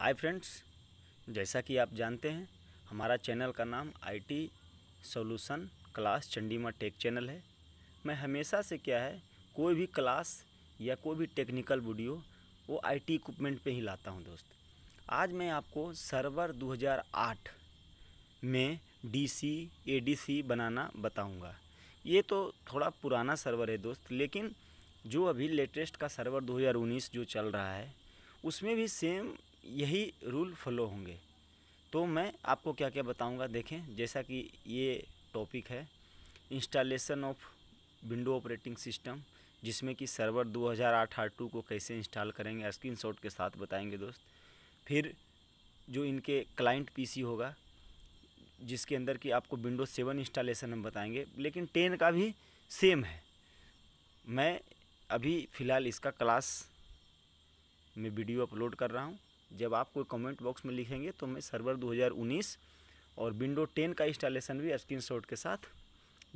hi friends जैसा कि आप जानते हैं हमारा चैनल का नाम IT solution class Chandima tech channel है मैं हमेशा से क्या है कोई भी क्लास या कोई भी टेक्निकल वीडियो वो आईटी इक्विपमेंट पे ही लाता हूं दोस्त आज मैं आपको सर्वर 2008 में डीसी एडीसी बनाना बताऊंगा ये तो थोड़ा पुराना सर्वर है दोस्त लेकिन जो अभी लेटेस्ट का सर्वर दो जो चल रहा है उसमें भी सेम यही रूल फॉलो होंगे तो मैं आपको क्या क्या बताऊंगा देखें जैसा कि ये टॉपिक है installation of window operating system जिसमें कि सर्वर 2008 हज़ार को कैसे इंस्टॉल करेंगे शॉट के साथ बताएंगे दोस्त फिर जो इनके क्लाइंट पीसी होगा जिसके अंदर कि आपको विंडो सेवन इंस्टॉलेशन हम बताएंगे लेकिन टेन का भी सेम है मैं अभी फ़िलहाल इसका क्लास में वीडियो अपलोड कर रहा हूँ जब आप कोई कमेंट बॉक्स में लिखेंगे तो मैं सर्वर 2019 और विंडो 10 का इंस्टॉलेशन भी शॉट के साथ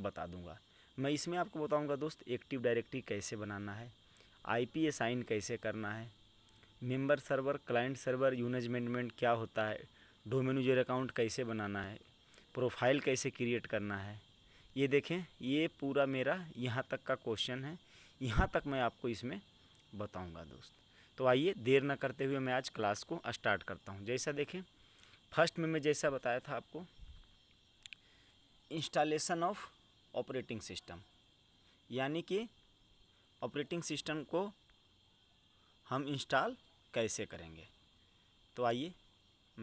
बता दूंगा मैं इसमें आपको बताऊंगा दोस्त एक्टिव डायरेक्टरी कैसे बनाना है आईपी साइन कैसे करना है मेंबर सर्वर क्लाइंट सर्वर यूनेज मैनेजमेंट क्या होता है डोमेन यूजर अकाउंट कैसे बनाना है प्रोफाइल कैसे क्रिएट करना है ये देखें ये पूरा मेरा यहाँ तक का क्वेश्चन है यहाँ तक मैं आपको इसमें बताऊँगा दोस्त तो आइए देर ना करते हुए मैं आज क्लास को स्टार्ट करता हूँ जैसा देखें फर्स्ट में मैं जैसा बताया था आपको इंस्टॉलेशन ऑफ ऑपरेटिंग सिस्टम यानी कि ऑपरेटिंग सिस्टम को हम इंस्टॉल कैसे करेंगे तो आइए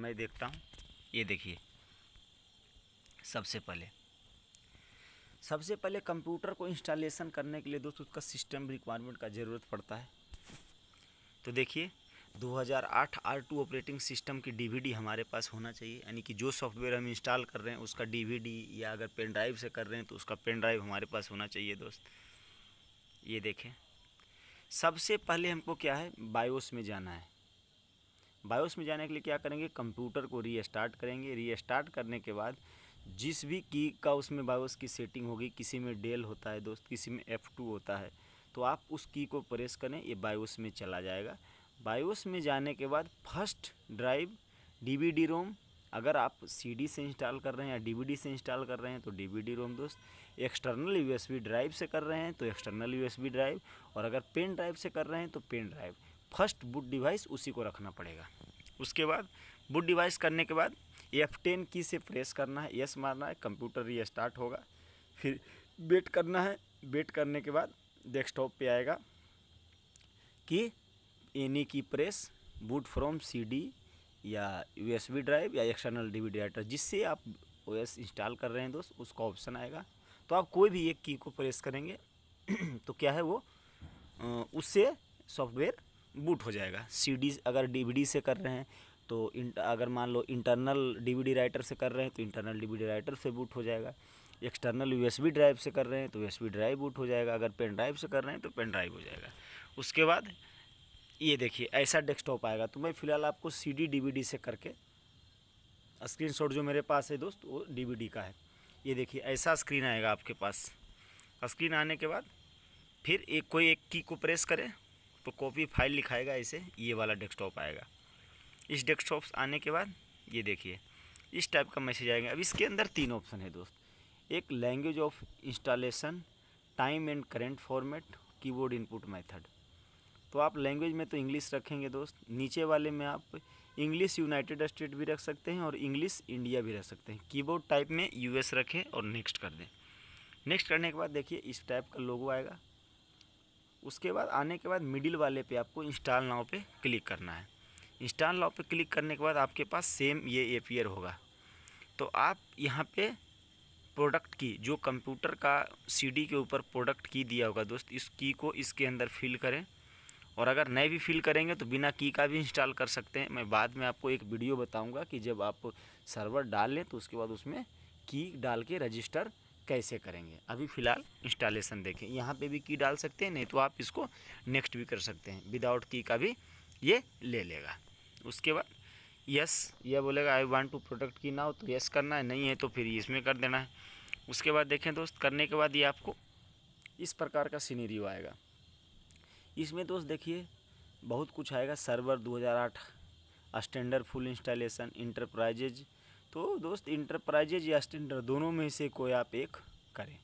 मैं देखता हूँ ये देखिए सबसे पहले सबसे पहले कंप्यूटर को इंस्टॉलेशन करने के लिए दोस्तों उसका सिस्टम रिक्वायरमेंट का ज़रूरत पड़ता है तो देखिए 2008 R2 ऑपरेटिंग सिस्टम की डीवीडी हमारे पास होना चाहिए यानी कि जो सॉफ्टवेयर हम इंस्टॉल कर रहे हैं उसका डीवीडी या अगर पेन ड्राइव से कर रहे हैं तो उसका पेन ड्राइव हमारे पास होना चाहिए दोस्त ये देखें सबसे पहले हमको क्या है बायोस में जाना है बायोस में जाने के लिए क्या करेंगे कंप्यूटर को रीस्टार्ट करेंगे रीस्टार्ट करने के बाद जिस भी की का उसमें बायोस की सेटिंग होगी किसी में डेल होता है दोस्त किसी में एफ़ टू होता है तो आप उस की को प्रेस करें ये बायोस में चला जाएगा बायोस में जाने के बाद फर्स्ट ड्राइव डीवीडी रोम अगर आप सीडी से इंस्टॉल कर रहे हैं या डीवीडी से इंस्टॉल कर रहे हैं तो डीवीडी रोम दोस्त एक्सटर्नल यूएसबी ड्राइव से कर रहे हैं तो एक्सटर्नल यूएसबी ड्राइव और अगर पेन ड्राइव से कर रहे हैं तो pen drive first boot device उसी को रखना पड़ेगा उसके बाद बुट डिवाइस करने के बाद एफ टेन की से प्रेस करना है यस मारना है कंप्यूटर स्टार्ट होगा फिर वेट करना है वेट करने के बाद डेस्कटॉप पे आएगा कि any key press boot from CD या यूएसबी ड्राइव या एक्सटर्नल डी वी जिससे आप ओएस इंस्टॉल कर रहे हैं दोस्त उसका ऑप्शन आएगा तो आप कोई भी एक की को प्रेस करेंगे तो क्या है वो उससे सॉफ्टवेयर बूट हो जाएगा सीडी अगर डीवीडी से कर रहे हैं तो अगर मान लो इंटरनल डीवीडी राइटर से कर रहे हैं तो इंटरनल डीवीडी राइटर से बूट हो जाएगा एक्सटर्नल यूएसबी ड्राइव से कर रहे हैं तो यूएसबी ड्राइव बूट हो जाएगा अगर पेन ड्राइव से कर रहे हैं तो पेन ड्राइव हो जाएगा उसके बाद ये देखिए ऐसा डेस्कटॉप आएगा तो मैं फ़िलहाल आपको सी डी से करके स्क्रीन जो मेरे पास है दोस्त वो डी का है ये देखिए ऐसा स्क्रीन आएगा आपके पास स्क्रीन आने के बाद फिर एक कोई एक की को प्रेस करें तो कॉपी फाइल लिखाएगा इसे ये वाला डेस्कटॉप आएगा इस डेस्कटॉप आने के बाद ये देखिए इस टाइप का मैसेज आएगा अब इसके अंदर तीन ऑप्शन है दोस्त एक language of installation time and current format keyboard input method तो आप लैंग्वेज में तो इंग्लिश रखेंगे दोस्त नीचे वाले में आप इंग्लिश यूनाइटेड स्टेट भी रख सकते हैं और इंग्लिश इंडिया भी रख सकते हैं कीबोर्ड टाइप में यूएस रखें और नेक्स्ट कर दें नेक्स्ट करने के बाद देखिए इस टाइप का लोगो आएगा उसके बाद आने के बाद मिडिल वाले पे आपको इंस्टॉल नाव पे क्लिक करना है इंस्टॉल नाव पे क्लिक करने के बाद आपके पास सेम ये एपियर होगा तो आप यहाँ पर प्रोडक्ट की जो कंप्यूटर का सीडी के ऊपर प्रोडक्ट की दिया होगा दोस्त इस की को इसके अंदर फिल करें और अगर नए भी फिल करेंगे तो बिना की का भी इंस्टॉल कर सकते हैं मैं बाद में आपको एक वीडियो बताऊंगा कि जब आप सर्वर डाल लें तो उसके बाद उसमें की डाल के रजिस्टर कैसे करेंगे अभी फ़िलहाल इंस्टॉलेसन देखें यहाँ पर भी की डाल सकते हैं नहीं तो आप इसको नेक्स्ट भी कर सकते हैं विदाउट की का भी ये ले लेगा उसके बाद यस यह बोलेगा I want to product key now तो यस करना है नहीं है तो फिर इसमें कर देना है उसके बाद देखें दोस्त करने के बाद ये आपको इस प्रकार का सीनरी आएगा इसमें दोस्त देखिए बहुत कुछ आएगा server 2008 standard full installation enterprises तो दोस्त इंटरप्राइजेज या स्टैंडर्ड दोनों में से कोई आप एक करें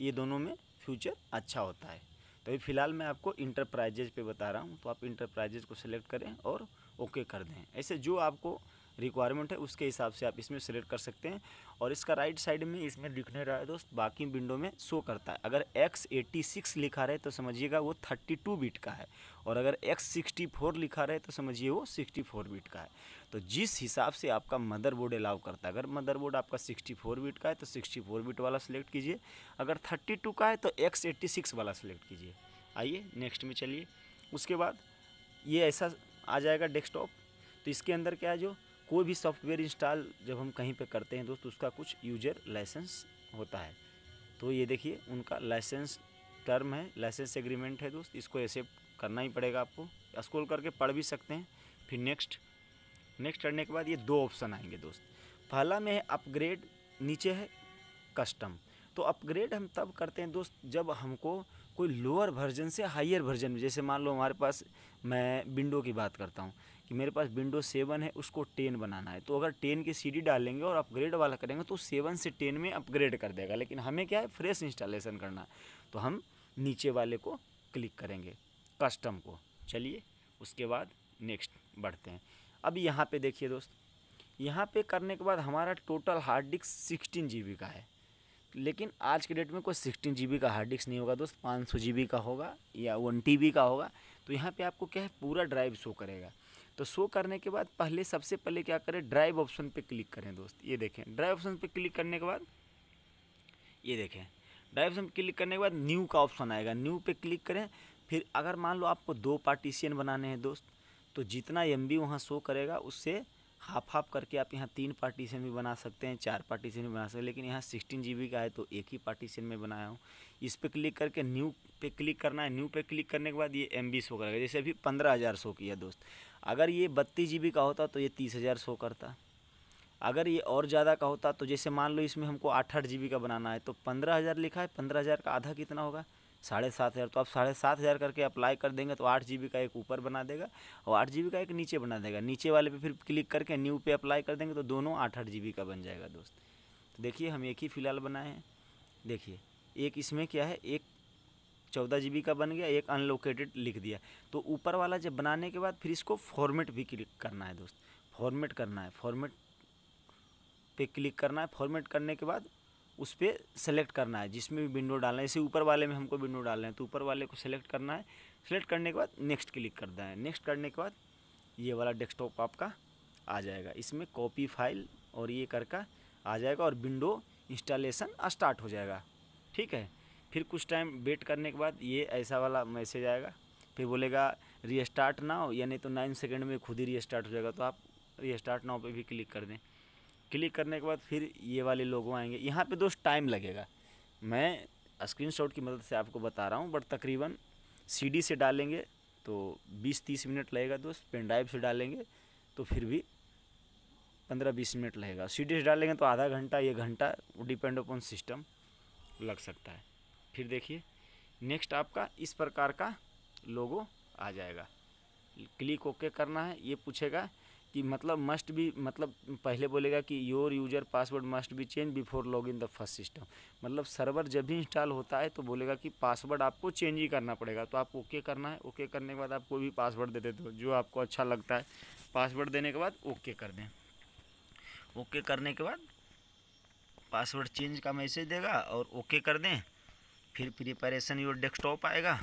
ये दोनों में फ्यूचर अच्छा होता है तो अभी फ़िलहाल मैं आपको इंटरप्राइजेज पे बता रहा हूँ तो आप इंटरप्राइजेज को सिलेक्ट करें और ओके कर दें ऐसे जो आपको रिक्वायरमेंट है उसके हिसाब से आप इसमें सेलेक्ट कर सकते हैं और इसका राइट साइड में इसमें लिखने रहा है दोस्त बाकी विंडो में शो करता है अगर एक्स एटी सिक्स लिखा रहे तो समझिएगा वो थर्टी टू बीट का है और अगर एक्स सिक्सटी फोर लिखा रहे तो समझिए वो सिक्सटी फोर बीट का है तो जिस हिसाब से आपका मदरबोर्ड अलाउ करता है अगर मदरबोर्ड आपका सिक्सटी फोर बीट का है तो सिक्सटी फोर बीट वाला सेलेक्ट कीजिए अगर थर्टी टू का है तो एक्स एट्टी सिक्स वाला सेलेक्ट कीजिए आइए नेक्स्ट में चलिए उसके बाद ये ऐसा आ जाएगा डेस्कटॉप तो इसके अंदर क्या है जो कोई भी सॉफ्टवेयर इंस्टॉल जब हम कहीं पे करते हैं दोस्त उसका कुछ यूजर लाइसेंस होता है तो ये देखिए उनका लाइसेंस टर्म है लाइसेंस एग्रीमेंट है दोस्त इसको एक्सेप्ट करना ही पड़ेगा आपको स्क्रॉल करके पढ़ भी सकते हैं फिर नेक्स्ट नेक्स्ट करने के बाद ये दो ऑप्शन आएंगे दोस्त पहला में है अपग्रेड नीचे है कस्टम तो अपग्रेड हम तब करते हैं दोस्त जब हमको कोई लोअर वर्जन से हाइयर वर्जन में जैसे मान लो हमारे पास मैं विंडो की बात करता हूँ कि मेरे पास विंडो सेवन है उसको टेन बनाना है तो अगर टेन की डी डालेंगे और अपग्रेड वाला करेंगे तो सेवन से टेन में अपग्रेड कर देगा लेकिन हमें क्या है फ्रेश इंस्टॉलेशन करना है तो हम नीचे वाले को क्लिक करेंगे कस्टम को चलिए उसके बाद नेक्स्ट बढ़ते हैं अब यहाँ पे देखिए दोस्त यहाँ पे करने के बाद हमारा total hard disk sixteen G का है लेकिन आज के डेट में कोई सिक्सटीन जी का हार्ड डिस्क नहीं होगा दोस्त पाँच सौ जी का होगा या वन टी का होगा तो यहाँ पे आपको क्या है पूरा ड्राइव शो करेगा तो शो करने के बाद पहले सबसे पहले क्या करें ड्राइव ऑप्शन पे क्लिक करें दोस्त ये देखें ड्राइव ऑप्शन पे क्लिक करने के बाद ये देखें ड्राइव ऑप्शन क्लिक करने के बाद न्यू का ऑप्शन आएगा न्यू पे क्लिक करें फिर अगर मान लो आपको दो पार्टीशियन बनाने हैं दोस्त तो जितना एम बी वहाँ शो करेगा उससे हाफ हाफ करके आप यहाँ तीन पार्टीशन भी बना सकते हैं चार पार्टीशन भी बना सकते हैं लेकिन यहाँ सिक्सटीन जी का है तो एक ही पार्टीशन में बनाया हूँ इस पर क्लिक करके न्यू पे क्लिक करना है न्यू पे क्लिक करने के बाद ये एम बी शो करेगा जैसे अभी पंद्रह हज़ार शो किया दोस्त अगर ये बत्तीस जी का होता तो ये तीस हज़ार शो करता अगर ये और ज़्यादा का होता तो जैसे मान लो इसमें हमको आठ आठ जी का बनाना है तो पंद्रह हज़ार लिखा है पंद्रह हज़ार का आधा कितना होगा साढ़े सात हज़ार तो आप साढ़े सात हज़ार करके अप्लाई कर देंगे तो आठ जी का एक ऊपर बना देगा और आठ जी का एक नीचे बना देगा नीचे वाले पे फिर क्लिक करके न्यू पे अप्लाई कर देंगे तो दोनों आठ आठ जी का बन जाएगा दोस्त तो देखिए हम एक ही फ़िलहाल बनाए हैं देखिए एक इसमें क्या है एक चौदह जी का बन गया एक अनलोकेटेड लिख दिया तो ऊपर वाला जब बनाने के बाद फिर इसको फॉर्मेट भी क्लिक करना है दोस्त फॉर्मेट करना है फॉर्मेट पे क्लिक करना है फॉर्मेट करने के बाद उस पर सेलेक्ट करना है जिसमें भी विंडो डालना है इसे ऊपर वाले में हमको विंडो डालना है तो ऊपर वाले को सेलेक्ट करना है सेलेक्ट करने के बाद नेक्स्ट क्लिक करना है नेक्स्ट करने के बाद ये वाला डेस्कटॉप आपका आ जाएगा इसमें कॉपी फाइल और ये कर का आ जाएगा और विंडो इंस्टॉलेशन स्टार्ट हो जाएगा ठीक है फिर कुछ टाइम वेट करने के बाद ये ऐसा वाला मैसेज आएगा फिर बोलेगा रीस्टार्ट ना हो यानी तो नाइन सेकेंड में खुद ही रीस्टार्ट हो जाएगा तो आप रीस्टार्ट नाव पर भी क्लिक कर दें क्लिक करने के बाद फिर ये वाले लोग आएंगे यहाँ पे दोस्त टाइम लगेगा मैं स्क्रीनशॉट की मदद से आपको बता रहा हूँ बट तकरीबन सीडी से डालेंगे तो 20-30 मिनट लगेगा दोस्त पेन ड्राइव से डालेंगे तो फिर भी 15-20 मिनट लगेगा सीडी से डालेंगे तो आधा घंटा ये घंटा वो डिपेंड अपन सिस्टम लग सकता है फिर देखिए नेक्स्ट आपका इस प्रकार का लोगो आ जाएगा क्लिक ओके करना है ये पूछेगा कि मतलब मस्ट भी मतलब पहले बोलेगा कि योर यूजर पासवर्ड मस्ट भी change before log in the first system मतलब सर्वर जब भी इंस्टॉल होता है तो बोलेगा कि पासवर्ड आपको चेंज ही करना पड़ेगा तो आप ओके करना है ओके करने के बाद आप कोई भी पासवर्ड दे देते हो जो आपको अच्छा लगता है पासवर्ड देने के बाद ओके कर दें ओके करने के बाद पासवर्ड चेंज का मैसेज देगा और ओके कर दें फिर प्रिपरेशन योर डेस्कटॉप आएगा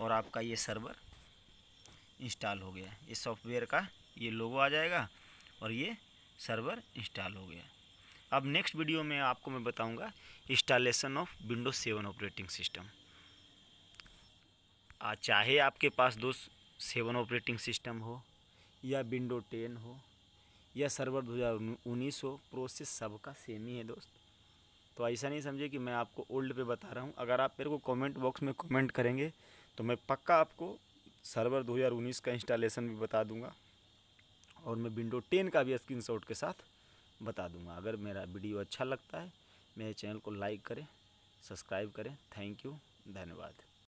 और आपका ये सर्वर इंस्टॉल हो गया इस सॉफ्टवेयर का ये लोगो आ जाएगा और ये सर्वर इंस्टॉल हो गया अब नेक्स्ट वीडियो में आपको मैं बताऊंगा installation of window seven operating system आ चाहे आपके पास दोस्त सेवन ऑपरेटिंग सिस्टम हो या विंडो टेन हो या सर्वर दो हज़ार उन्नीस हो प्रोसेस सबका सेम ही है दोस्त तो ऐसा नहीं समझे कि मैं आपको ओल्ड पे बता रहा हूँ अगर आप मेरे को कमेंट बॉक्स में कमेंट करेंगे तो मैं पक्का आपको सर्वर 2019 का इंस्टॉलेशन भी बता दूंगा और मैं विंडो टेन का भी स्क्रीन शॉट के साथ बता दूंगा अगर मेरा वीडियो अच्छा लगता है मेरे चैनल को लाइक करें सब्सक्राइब करें थैंक यू धन्यवाद